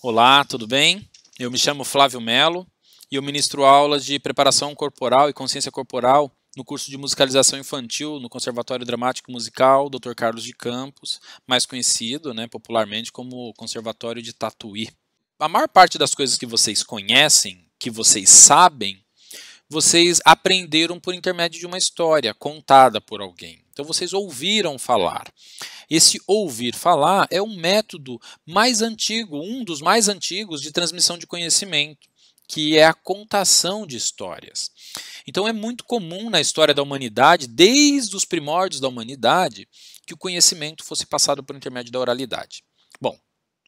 Olá, tudo bem? Eu me chamo Flávio Melo e eu ministro aulas de preparação corporal e consciência corporal no curso de musicalização infantil no Conservatório Dramático Musical Dr. Carlos de Campos, mais conhecido né, popularmente como Conservatório de Tatuí. A maior parte das coisas que vocês conhecem, que vocês sabem, vocês aprenderam por intermédio de uma história contada por alguém. Então vocês ouviram falar. Esse ouvir falar é um método mais antigo, um dos mais antigos de transmissão de conhecimento, que é a contação de histórias. Então é muito comum na história da humanidade, desde os primórdios da humanidade, que o conhecimento fosse passado por intermédio da oralidade. Bom,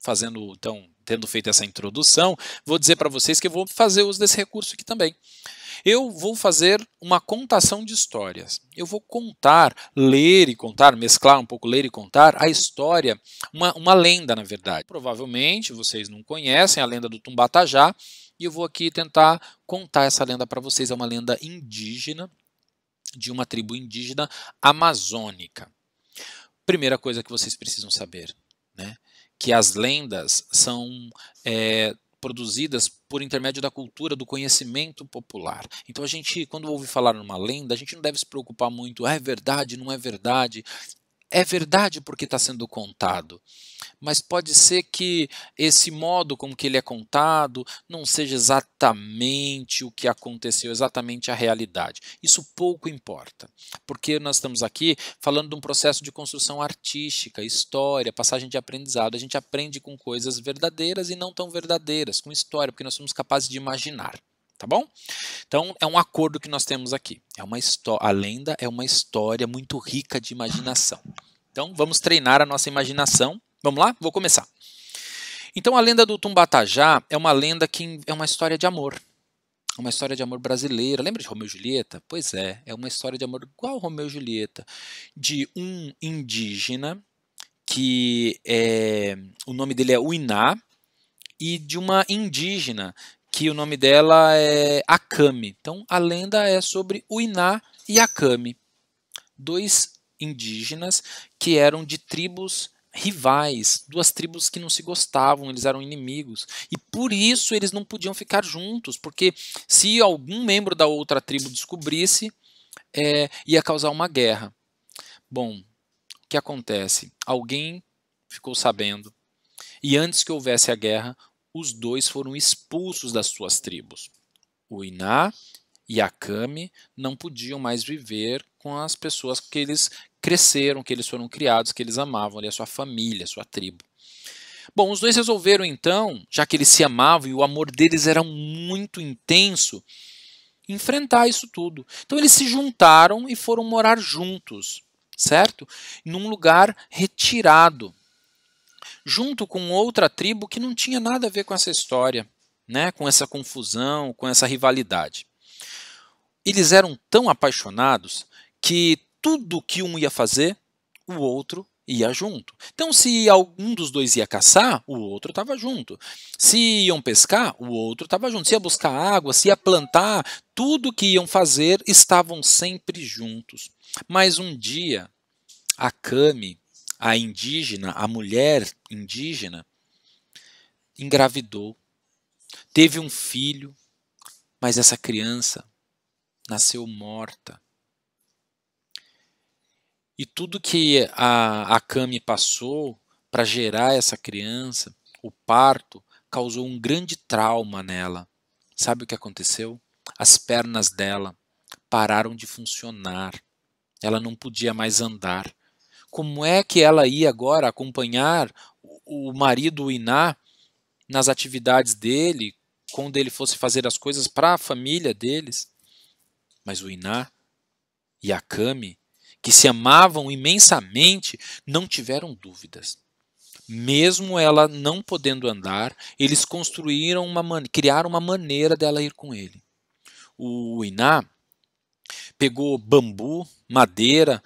fazendo então, tendo feito essa introdução, vou dizer para vocês que eu vou fazer uso desse recurso aqui também. Eu vou fazer uma contação de histórias. Eu vou contar, ler e contar, mesclar um pouco ler e contar a história, uma, uma lenda, na verdade. Provavelmente vocês não conhecem a lenda do Tumbatajá, e eu vou aqui tentar contar essa lenda para vocês. É uma lenda indígena, de uma tribo indígena amazônica. Primeira coisa que vocês precisam saber, né? que as lendas são é, produzidas por intermédio da cultura, do conhecimento popular. Então a gente, quando ouve falar numa lenda, a gente não deve se preocupar muito, ah, é verdade, não é verdade, é verdade porque está sendo contado, mas pode ser que esse modo como que ele é contado não seja exatamente o que aconteceu, exatamente a realidade. Isso pouco importa, porque nós estamos aqui falando de um processo de construção artística, história, passagem de aprendizado. A gente aprende com coisas verdadeiras e não tão verdadeiras, com história, porque nós somos capazes de imaginar tá bom? Então é um acordo que nós temos aqui. É uma a lenda é uma história muito rica de imaginação. Então vamos treinar a nossa imaginação. Vamos lá? Vou começar. Então a lenda do Tumbatajá é uma lenda que é uma história de amor. É uma história de amor brasileira. Lembra de Romeu e Julieta? Pois é, é uma história de amor igual Romeu e Julieta, de um indígena que é, o nome dele é Uiná, e de uma indígena que o nome dela é Akami. Então, a lenda é sobre o Iná e Akami, dois indígenas que eram de tribos rivais, duas tribos que não se gostavam, eles eram inimigos. E por isso eles não podiam ficar juntos, porque se algum membro da outra tribo descobrisse, é, ia causar uma guerra. Bom, o que acontece? Alguém ficou sabendo. E antes que houvesse a guerra, os dois foram expulsos das suas tribos. O Iná e a Kami não podiam mais viver com as pessoas que eles cresceram, que eles foram criados, que eles amavam, ali a sua família, a sua tribo. Bom, os dois resolveram então, já que eles se amavam e o amor deles era muito intenso, enfrentar isso tudo. Então eles se juntaram e foram morar juntos, certo? Num lugar retirado junto com outra tribo que não tinha nada a ver com essa história, né, com essa confusão, com essa rivalidade. Eles eram tão apaixonados que tudo que um ia fazer, o outro ia junto. Então, se algum dos dois ia caçar, o outro estava junto. Se iam pescar, o outro estava junto. Se ia buscar água, se ia plantar, tudo que iam fazer estavam sempre juntos. Mas um dia, a Kami a indígena, a mulher indígena, engravidou, teve um filho, mas essa criança nasceu morta. E tudo que a, a Kami passou para gerar essa criança, o parto, causou um grande trauma nela. Sabe o que aconteceu? As pernas dela pararam de funcionar. Ela não podia mais andar como é que ela ia agora acompanhar o marido Iná nas atividades dele, quando ele fosse fazer as coisas para a família deles. Mas o Iná e a Kami, que se amavam imensamente, não tiveram dúvidas. Mesmo ela não podendo andar, eles construíram uma criaram uma maneira dela ir com ele. O Iná pegou bambu, madeira,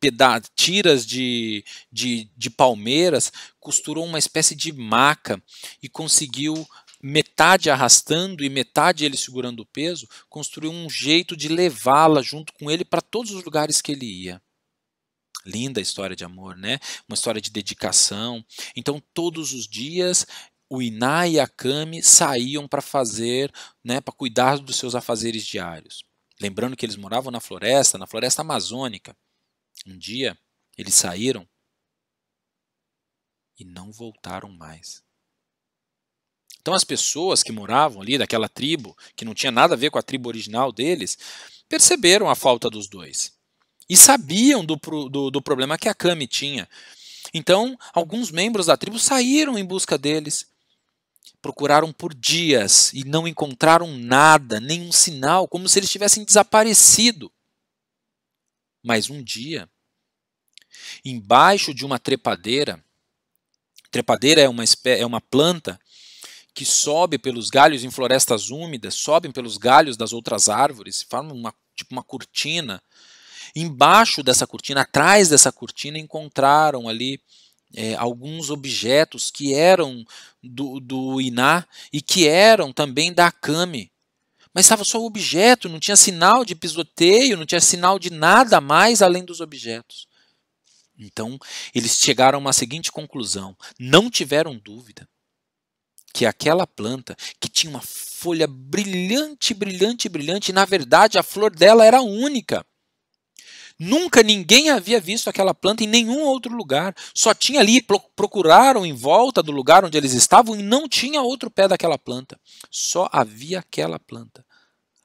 peda tiras de, de, de palmeiras, costurou uma espécie de maca e conseguiu metade arrastando e metade ele segurando o peso, construiu um jeito de levá-la junto com ele para todos os lugares que ele ia. Linda história de amor, né? Uma história de dedicação. Então, todos os dias, o Iná e a Kami saíam para fazer, né, para cuidar dos seus afazeres diários. Lembrando que eles moravam na floresta, na floresta amazônica. Um dia eles saíram e não voltaram mais. Então as pessoas que moravam ali daquela tribo, que não tinha nada a ver com a tribo original deles, perceberam a falta dos dois. E sabiam do, do, do problema que a Kami tinha. Então, alguns membros da tribo saíram em busca deles. Procuraram por dias e não encontraram nada, nenhum sinal, como se eles tivessem desaparecido mas um dia. Embaixo de uma trepadeira, trepadeira é uma, é uma planta que sobe pelos galhos em florestas úmidas, sobem pelos galhos das outras árvores, forma uma, tipo uma cortina. Embaixo dessa cortina, atrás dessa cortina, encontraram ali é, alguns objetos que eram do, do Iná e que eram também da Akami, mas estava só o objeto, não tinha sinal de pisoteio, não tinha sinal de nada mais além dos objetos. Então, eles chegaram a uma seguinte conclusão: não tiveram dúvida que aquela planta, que tinha uma folha brilhante, brilhante, brilhante, e na verdade a flor dela era única. Nunca ninguém havia visto aquela planta em nenhum outro lugar. Só tinha ali, procuraram em volta do lugar onde eles estavam e não tinha outro pé daquela planta. Só havia aquela planta.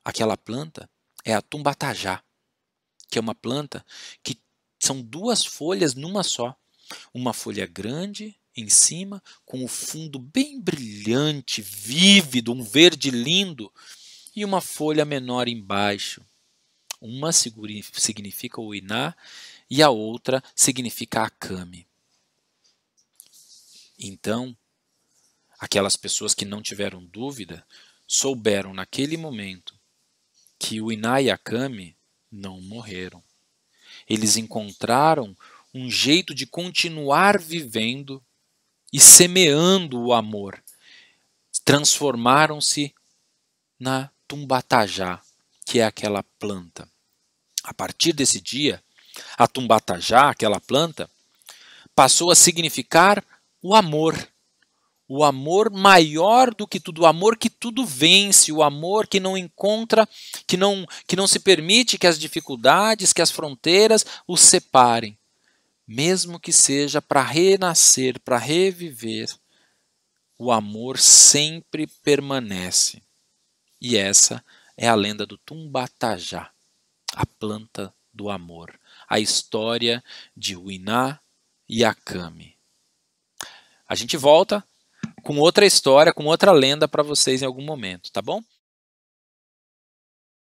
Aquela planta é a tumbatajá, que é uma planta que são duas folhas numa só. Uma folha grande em cima, com o fundo bem brilhante, vívido, um verde lindo, e uma folha menor embaixo. Uma significa o iná e a outra significa a kami. Então, aquelas pessoas que não tiveram dúvida souberam naquele momento que o Ina e a Kami não morreram. Eles encontraram um jeito de continuar vivendo e semeando o amor. Transformaram-se na tumbatajá, que é aquela planta. A partir desse dia, a tumbatajá, aquela planta, passou a significar o amor, o amor maior do que tudo, o amor que tudo vence, o amor que não encontra, que não, que não se permite que as dificuldades, que as fronteiras os separem, mesmo que seja para renascer, para reviver, o amor sempre permanece. E essa é a lenda do Tumbatajá, a planta do amor, a história de Winá e Akami. A gente volta com outra história, com outra lenda para vocês em algum momento, tá bom?